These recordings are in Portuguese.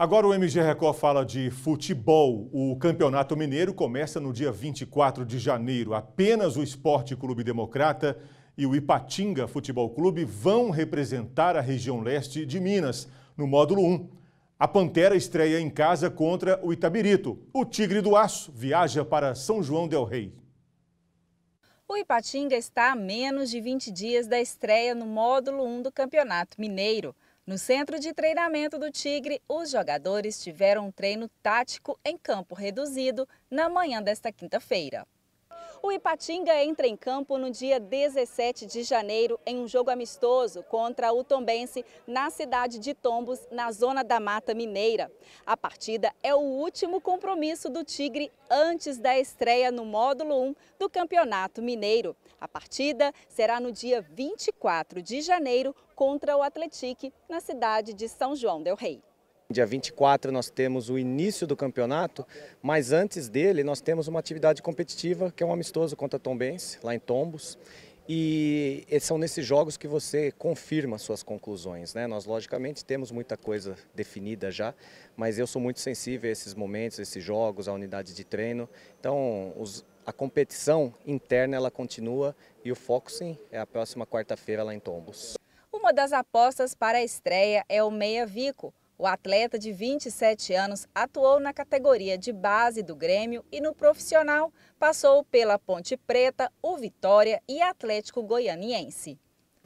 Agora o MG Record fala de futebol. O Campeonato Mineiro começa no dia 24 de janeiro. Apenas o Esporte Clube Democrata e o Ipatinga Futebol Clube vão representar a região leste de Minas, no módulo 1. A Pantera estreia em casa contra o Itabirito. O Tigre do Aço viaja para São João del Rei. O Ipatinga está a menos de 20 dias da estreia no módulo 1 do Campeonato Mineiro. No centro de treinamento do Tigre, os jogadores tiveram um treino tático em campo reduzido na manhã desta quinta-feira. O Ipatinga entra em campo no dia 17 de janeiro em um jogo amistoso contra o Tombense na cidade de Tombos, na zona da Mata Mineira. A partida é o último compromisso do Tigre antes da estreia no módulo 1 do Campeonato Mineiro. A partida será no dia 24 de janeiro contra o Atletique na cidade de São João del Rei. Dia 24 nós temos o início do campeonato, mas antes dele nós temos uma atividade competitiva que é um amistoso contra Tombense, lá em Tombos. E são nesses jogos que você confirma suas conclusões. Né? Nós, logicamente, temos muita coisa definida já, mas eu sou muito sensível a esses momentos, a esses jogos, à unidade de treino. Então, os, a competição interna ela continua e o foco, sim, é a próxima quarta-feira lá em Tombos. Uma das apostas para a estreia é o Meia Vico, o atleta de 27 anos atuou na categoria de base do Grêmio e no profissional passou pela Ponte Preta, o Vitória e Atlético Goianiense.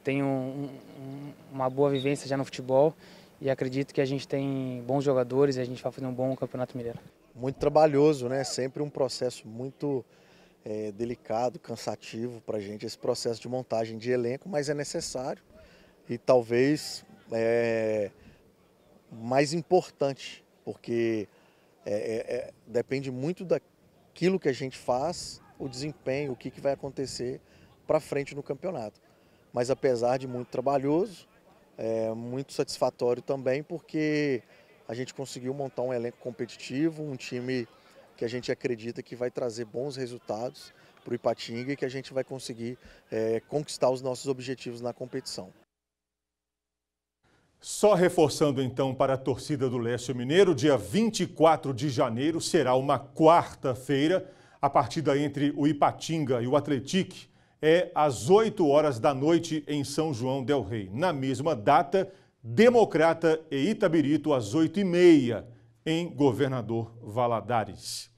Tenho um, um, uma boa vivência já no futebol e acredito que a gente tem bons jogadores e a gente vai fazer um bom Campeonato Mineiro. Muito trabalhoso, né? Sempre um processo muito é, delicado, cansativo para a gente, esse processo de montagem de elenco, mas é necessário e talvez. É mais importante, porque é, é, é, depende muito daquilo que a gente faz, o desempenho, o que, que vai acontecer para frente no campeonato. Mas apesar de muito trabalhoso, é muito satisfatório também, porque a gente conseguiu montar um elenco competitivo, um time que a gente acredita que vai trazer bons resultados para o Ipatinga e que a gente vai conseguir é, conquistar os nossos objetivos na competição. Só reforçando então para a torcida do Leste Mineiro, dia 24 de janeiro será uma quarta-feira. A partida entre o Ipatinga e o Atletique é às 8 horas da noite em São João del Rei. Na mesma data, Democrata e Itabirito às 8 e meia em Governador Valadares.